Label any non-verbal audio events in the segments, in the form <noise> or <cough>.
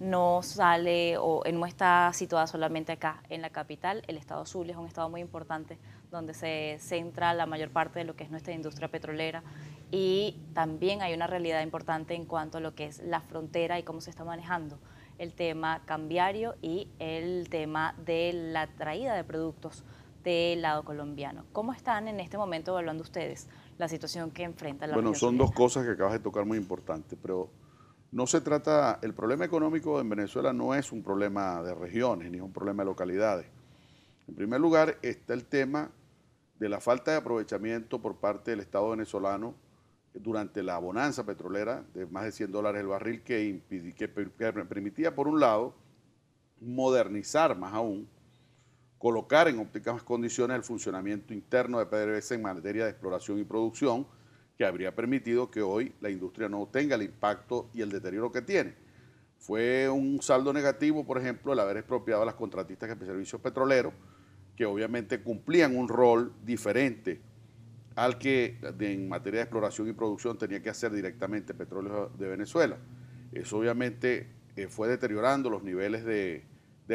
no sale o eh, no está situada solamente acá en la capital. El estado Sur es un estado muy importante donde se centra la mayor parte de lo que es nuestra industria petrolera y también hay una realidad importante en cuanto a lo que es la frontera y cómo se está manejando el tema cambiario y el tema de la traída de productos del lado colombiano. ¿Cómo están en este momento evaluando ustedes la situación que enfrenta la Bueno, son dos cosas que acabas de tocar muy importantes, pero no se trata, el problema económico en Venezuela no es un problema de regiones ni es un problema de localidades. En primer lugar está el tema de la falta de aprovechamiento por parte del Estado venezolano durante la bonanza petrolera de más de 100 dólares el barril que, que permitía, por un lado, modernizar más aún, colocar en ópticas condiciones el funcionamiento interno de PDVSA en materia de exploración y producción, que habría permitido que hoy la industria no tenga el impacto y el deterioro que tiene. Fue un saldo negativo, por ejemplo, el haber expropiado a las contratistas de servicios petroleros, que obviamente cumplían un rol diferente al que en materia de exploración y producción tenía que hacer directamente Petróleo de Venezuela. Eso obviamente eh, fue deteriorando los niveles de,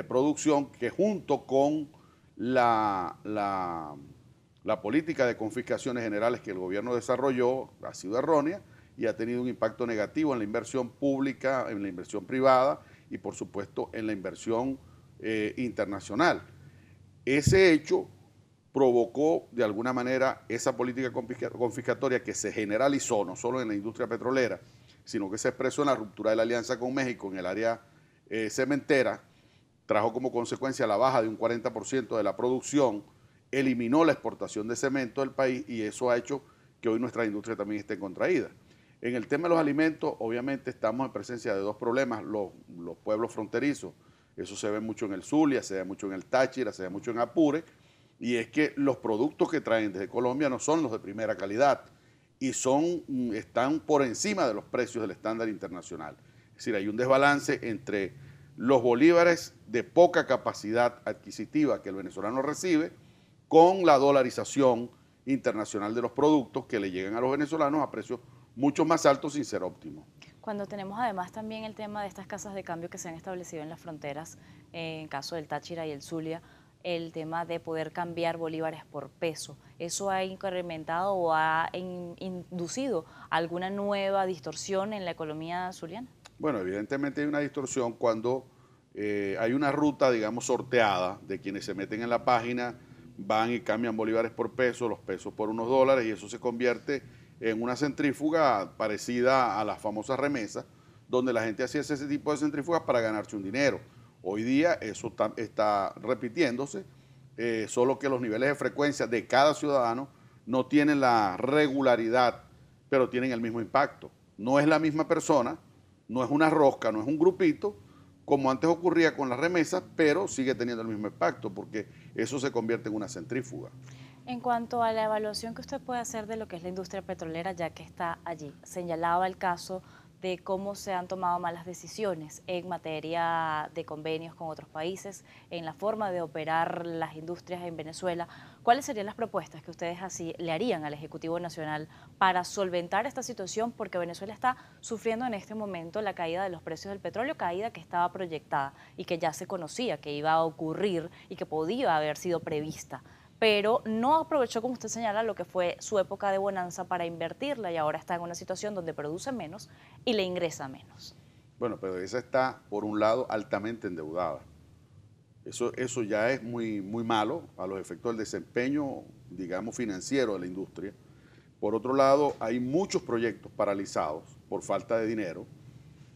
producción que junto con la la política de confiscaciones generales que el gobierno desarrolló ha sido errónea y ha tenido un impacto negativo en la inversión pública, en la inversión privada y por supuesto en la inversión eh, internacional. Ese hecho provocó de alguna manera esa política confiscatoria que se generalizó no solo en la industria petrolera, sino que se expresó en la ruptura de la alianza con México en el área eh, cementera, trajo como consecuencia la baja de un 40% de la producción, eliminó la exportación de cemento del país y eso ha hecho que hoy nuestra industria también esté contraída. En el tema de los alimentos, obviamente estamos en presencia de dos problemas, los, pueblos fronterizos, eso se ve mucho en el Zulia, se ve mucho en el Táchira, se ve mucho en Apure, y es que los productos que traen desde Colombia no son los de primera calidad y son, mm, están por encima de los precios del estándar internacional. Es decir, hay un desbalance entre los bolívares de poca capacidad adquisitiva que el venezolano recibe, con la dolarización internacional de los productos que le llegan a los venezolanos a precios mucho más altos sin ser óptimos. Cuando tenemos además también el tema de estas casas de cambio que se han establecido en las fronteras, en caso del Táchira y el Zulia, el tema de poder cambiar bolívares por peso. ¿Eso ha incrementado o ha inducido alguna nueva distorsión en la economía zuliana? Bueno, evidentemente hay una distorsión cuando eh, hay una ruta, digamos, sorteada de quienes se meten en la página van y cambian bolívares por pesos, los pesos por unos dólares, y eso se convierte en una centrífuga parecida a las famosas remesas, donde la gente hacía ese tipo de centrífugas para ganarse un dinero. Hoy día eso está, repitiéndose, eh, solo que los niveles de frecuencia de cada ciudadano no tienen la regularidad, pero tienen el mismo impacto. No es la misma persona, no es una rosca, no es un grupito, como antes ocurría con las remesas, pero sigue teniendo el mismo impacto porque eso se convierte en una centrífuga. En cuanto a la evaluación que usted puede hacer de lo que es la industria petrolera, ya que está allí, señalaba el caso de cómo se han tomado malas decisiones en materia de convenios con otros países, en la forma de operar las industrias en Venezuela. ¿Cuáles serían las propuestas que ustedes así le harían al Ejecutivo Nacional para solventar esta situación? Porque Venezuela está sufriendo en este momento la caída de los precios del petróleo, caída que estaba proyectada y que ya se conocía que iba a ocurrir y que podía haber sido prevista pero no aprovechó, como usted señala, lo que fue su época de bonanza para invertirla y ahora está en una situación donde produce menos y le ingresa menos. Bueno, pero esa está, por un lado, altamente endeudada. Eso, eso ya es muy, muy malo a los efectos del desempeño, digamos, financiero de la industria. Por otro lado, hay muchos proyectos paralizados por falta de dinero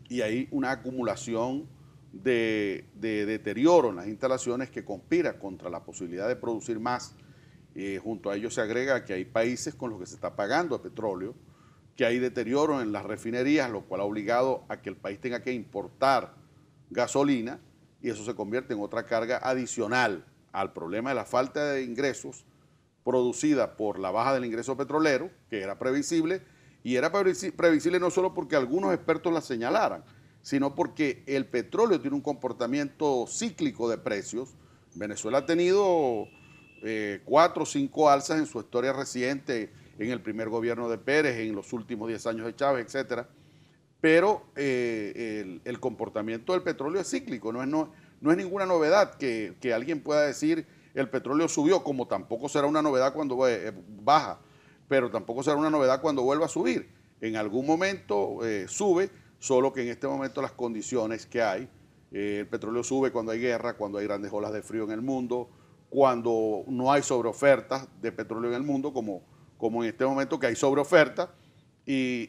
y hay una acumulación de, deterioro en las instalaciones que conspira contra la posibilidad de producir más. Eh, junto a ello se agrega que hay países con los que se está pagando el petróleo, que hay deterioro en las refinerías, lo cual ha obligado a que el país tenga que importar gasolina y eso se convierte en otra carga adicional al problema de la falta de ingresos producida por la baja del ingreso petrolero, que era previsible, y era previsible no solo porque algunos expertos la señalaran, sino porque el petróleo tiene un comportamiento cíclico de precios. Venezuela ha tenido eh, cuatro o cinco alzas en su historia reciente, en el primer gobierno de Pérez, en los últimos diez años de Chávez, etc. Pero eh, el, comportamiento del petróleo es cíclico, no es, ninguna novedad que, alguien pueda decir el petróleo subió, como tampoco será una novedad cuando eh, baja, pero tampoco será una novedad cuando vuelva a subir. En algún momento sube solo que en este momento las condiciones que hay, eh, el petróleo sube cuando hay guerra, cuando hay grandes olas de frío en el mundo, cuando no hay sobreofertas de petróleo en el mundo, como, como en este momento que hay sobreoferta, y,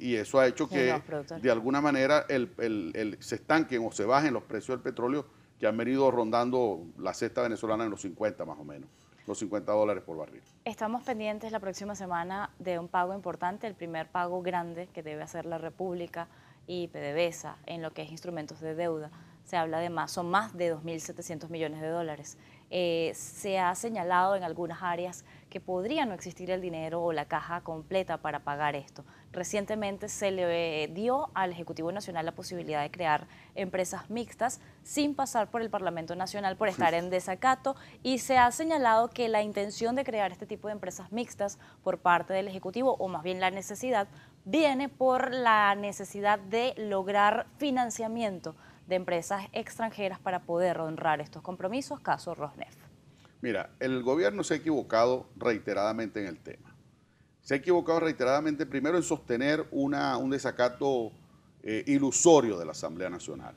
y, eso ha hecho que de alguna manera el, se estanquen o se bajen los precios del petróleo que han venido rondando la cesta venezolana en los 50 más o menos los 50 dólares por barril. Estamos pendientes la próxima semana de un pago importante, el primer pago grande que debe hacer la República y PDVSA en lo que es instrumentos de deuda se habla de más, o más de 2.700 millones de dólares. Eh, se ha señalado en algunas áreas que podría no existir el dinero o la caja completa para pagar esto. Recientemente se le eh, dio al Ejecutivo Nacional la posibilidad de crear empresas mixtas sin pasar por el Parlamento Nacional por estar en desacato y se ha señalado que la intención de crear este tipo de empresas mixtas por parte del Ejecutivo, o más bien la necesidad, viene por la necesidad de lograr financiamiento de empresas extranjeras para poder honrar estos compromisos, caso Rosneft. Mira, el gobierno se ha equivocado reiteradamente en el tema. Se ha equivocado reiteradamente primero en sostener una, un desacato eh, ilusorio de la Asamblea Nacional.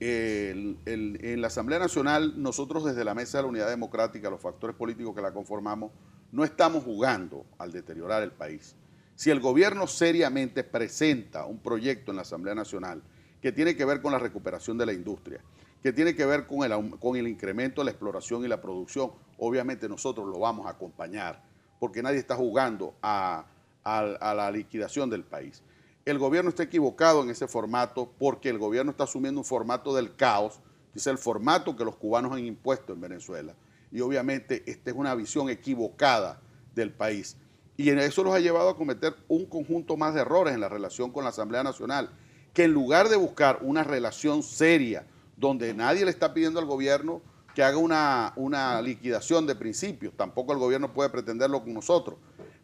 en la Asamblea Nacional, nosotros desde la Mesa de la Unidad Democrática, los factores políticos que la conformamos, no estamos jugando al deteriorar el país. Si el gobierno seriamente presenta un proyecto en la Asamblea Nacional que tiene que ver con la recuperación de la industria, que tiene que ver con el, incremento de la exploración y la producción. Obviamente nosotros lo vamos a acompañar, porque nadie está jugando a, la liquidación del país. El gobierno está equivocado en ese formato porque el gobierno está asumiendo un formato del caos, que es el formato que los cubanos han impuesto en Venezuela. Y obviamente esta es una visión equivocada del país. Y eso los ha llevado a cometer un conjunto más de errores en la relación con la Asamblea Nacional que en lugar de buscar una relación seria, donde nadie le está pidiendo al gobierno que haga una, liquidación de principios, tampoco el gobierno puede pretenderlo con nosotros,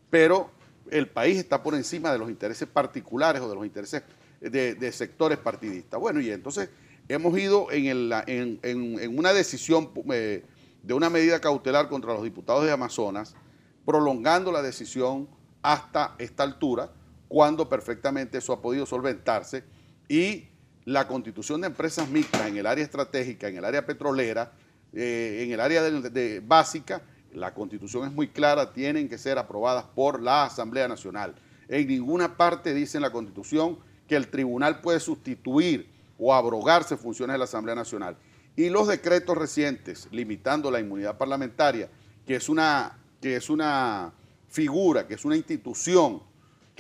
pero el país está por encima de los intereses particulares o de los intereses de, sectores partidistas. Bueno, y entonces hemos ido en, en, una decisión eh, de una medida cautelar contra los diputados de Amazonas, prolongando la decisión hasta esta altura, cuando perfectamente eso ha podido solventarse y la constitución de empresas mixtas en el área estratégica, en el área petrolera, eh, en el área básica, la constitución es muy clara, tienen que ser aprobadas por la Asamblea Nacional. En ninguna parte dice en la constitución que el tribunal puede sustituir o abrogarse funciones de la Asamblea Nacional. Y los decretos recientes limitando la inmunidad parlamentaria, que es una, que es una figura, que es una institución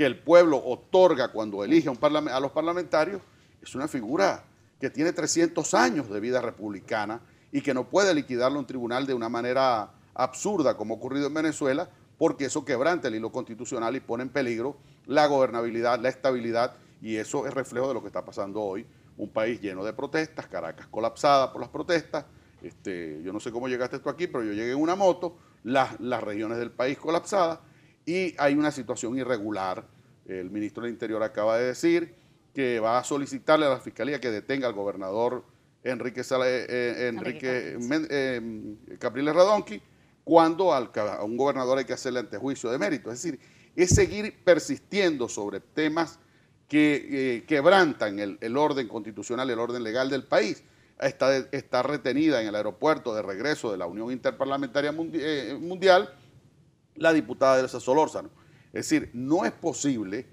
el pueblo otorga cuando elige a, los parlamentarios es una figura que tiene 300 años de vida republicana y que no puede liquidarlo un tribunal de una manera absurda como ha ocurrido en Venezuela, porque eso quebrante el hilo constitucional y pone en peligro la gobernabilidad, la estabilidad, y eso es reflejo de lo que está pasando hoy. Un país lleno de protestas, Caracas colapsada por las protestas, este, yo no sé cómo llegaste tú aquí, pero yo llegué en una moto, las regiones del país colapsadas, y hay una situación irregular. El ministro del Interior acaba de decir que va a solicitarle a la Fiscalía que detenga al gobernador Enrique, eh, eh, eh, Capriles Radonqui, cuando al, a un gobernador hay que hacerle antejuicio de mérito. Es decir, es seguir persistiendo sobre temas que quebrantan el, orden constitucional, el orden legal del país. Está, está retenida en el aeropuerto de regreso de la Unión Interparlamentaria Mundial la diputada Elsa Solórzano. Es decir, no es posible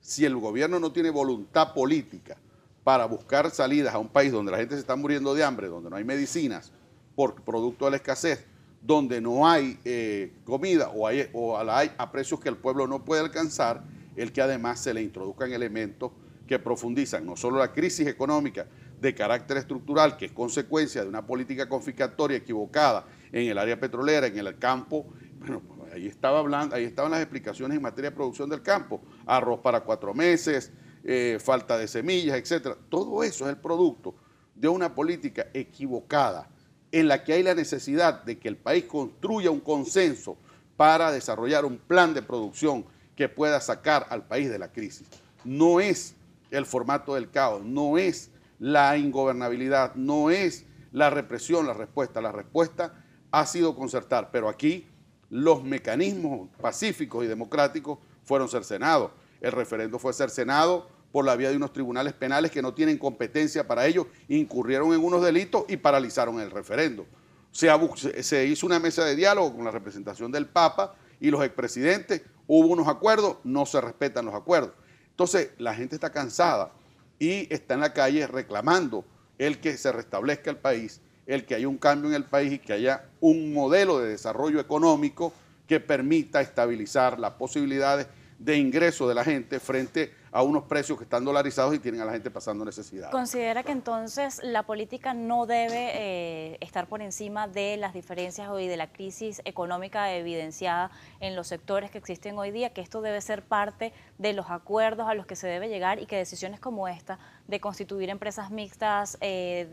si el gobierno no tiene voluntad política para buscar salidas a un país donde la gente se está muriendo de hambre, donde no hay medicinas por producto de la escasez, donde no hay eh, comida o, hay, o a precios que el pueblo no puede alcanzar, el que además se le introduzcan elementos que profundizan no solo la crisis económica de carácter estructural, que es consecuencia de una política confiscatoria equivocada en el área petrolera, en el campo, bueno, ahí, estaba hablando, ahí estaban las explicaciones en materia de producción del campo, arroz para cuatro meses, eh, falta de semillas, etc. Todo eso es el producto de una política equivocada en la que hay la necesidad de que el país construya un consenso para desarrollar un plan de producción que pueda sacar al país de la crisis. No es el formato del caos, no es la ingobernabilidad, no es la represión la respuesta. La respuesta ha sido concertar, pero aquí los mecanismos pacíficos y democráticos fueron cercenados. El referendo fue cercenado por la vía de unos tribunales penales que no tienen competencia para ello, incurrieron en unos delitos y paralizaron el referendo. Se, hizo una mesa de diálogo con la representación del Papa y los expresidentes, hubo unos acuerdos, no se respetan los acuerdos. Entonces la gente está cansada y está en la calle reclamando el que se restablezca el país, el que haya un cambio en el país y que haya un modelo de desarrollo económico que permita estabilizar las posibilidades de ingreso de la gente frente a unos precios que están dolarizados y tienen a la gente pasando necesidad. ¿Considera que entonces la política no debe eh, estar por encima de las diferencias hoy, de la crisis económica evidenciada en los sectores que existen hoy día, que esto debe ser parte de los acuerdos a los que se debe llegar y que decisiones como esta de constituir empresas mixtas... Eh,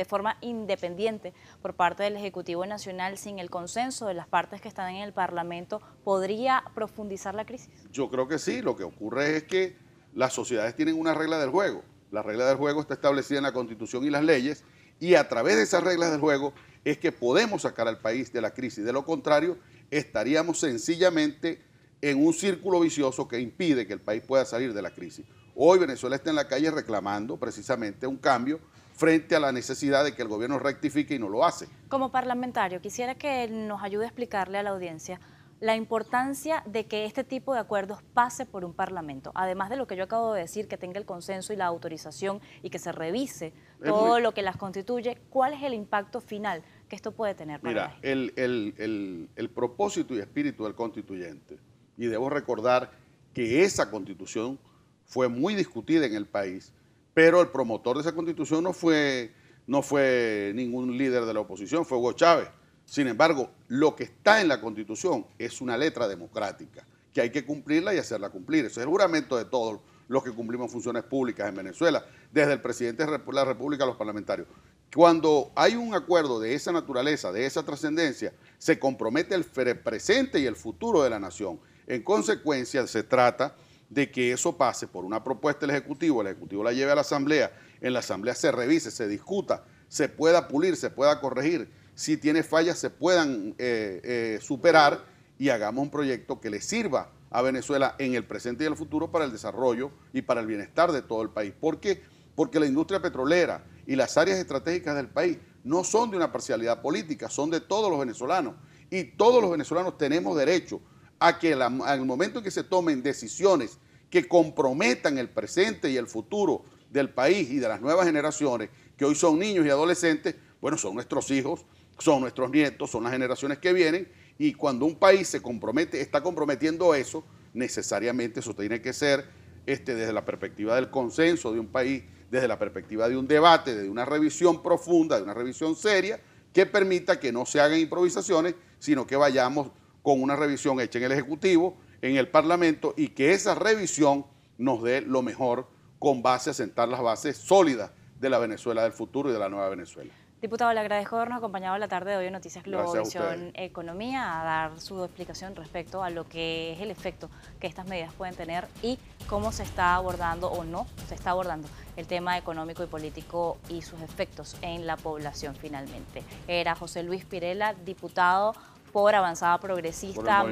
de forma independiente por parte del Ejecutivo Nacional sin el consenso de las partes que están en el Parlamento podría profundizar la crisis? Yo creo que sí, lo que ocurre es que las sociedades tienen una regla del juego. La regla del juego está establecida en la Constitución y las leyes y a través de esas reglas del juego es que podemos sacar al país de la crisis. De lo contrario, estaríamos sencillamente en un círculo vicioso que impide que el país pueda salir de la crisis. Hoy Venezuela está en la calle reclamando precisamente un cambio frente a la necesidad de que el gobierno rectifique y no lo hace. Como parlamentario, quisiera que nos ayude a explicarle a la audiencia la importancia de que este tipo de acuerdos pase por un parlamento, además de lo que yo acabo de decir, que tenga el consenso y la autorización y que se revise todo lo que las constituye, ¿cuál es el impacto final que esto puede tener? Para Mira, el, el, el propósito y espíritu del constituyente, y debo recordar que esa constitución fue muy discutida en el país, pero el promotor de esa constitución no fue, no fue ningún líder de la oposición, fue Hugo Chávez. Sin embargo, lo que está en la constitución es una letra democrática, que hay que cumplirla y hacerla cumplir. Eso es el juramento de todos los que cumplimos funciones públicas en Venezuela, desde el presidente de la República a los parlamentarios. Cuando hay un acuerdo de esa naturaleza, de esa trascendencia, se compromete el presente y el futuro de la nación. En consecuencia, se trata de que eso pase por una propuesta del Ejecutivo, el Ejecutivo la lleve a la Asamblea, en la Asamblea se revise, se discuta, se pueda pulir, se pueda corregir, si tiene fallas se puedan eh, eh, superar y hagamos un proyecto que le sirva a Venezuela en el presente y el futuro para el desarrollo y para el bienestar de todo el país. ¿Por qué? Porque la industria petrolera y las áreas estratégicas del país no son de una parcialidad política, son de todos los venezolanos. Y todos los venezolanos tenemos derecho a que al momento en que se tomen decisiones que comprometan el presente y el futuro del país y de las nuevas generaciones, que hoy son niños y adolescentes, bueno, son nuestros hijos, son nuestros nietos, son las generaciones que vienen, y cuando un país se compromete, está comprometiendo eso, necesariamente eso tiene que ser este, desde la perspectiva del consenso de un país, desde la perspectiva de un debate, de una revisión profunda, de una revisión seria, que permita que no se hagan improvisaciones, sino que vayamos con una revisión hecha en el Ejecutivo, en el Parlamento, y que esa revisión nos dé lo mejor con base a sentar las bases sólidas de la Venezuela del futuro y de la nueva Venezuela. Diputado, le agradezco habernos acompañado la tarde de hoy en Noticias Globo Visión Economía a dar su explicación respecto a lo que es el efecto que estas medidas pueden tener y cómo se está abordando o no se está abordando el tema económico y político y sus efectos en la población finalmente. Era José Luis Pirela, diputado por Avanzada mm, Progresista.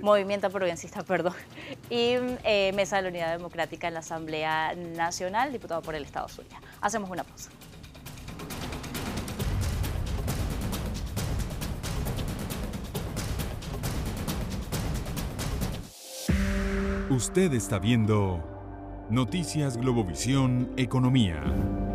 movimiento Progresista. perdón. <laughs> Y eh, Mesa de la Unidad Democrática en la Asamblea Nacional, diputado por el Estado Zulia. Hacemos una pausa. Usted está viendo Noticias Globovisión Economía.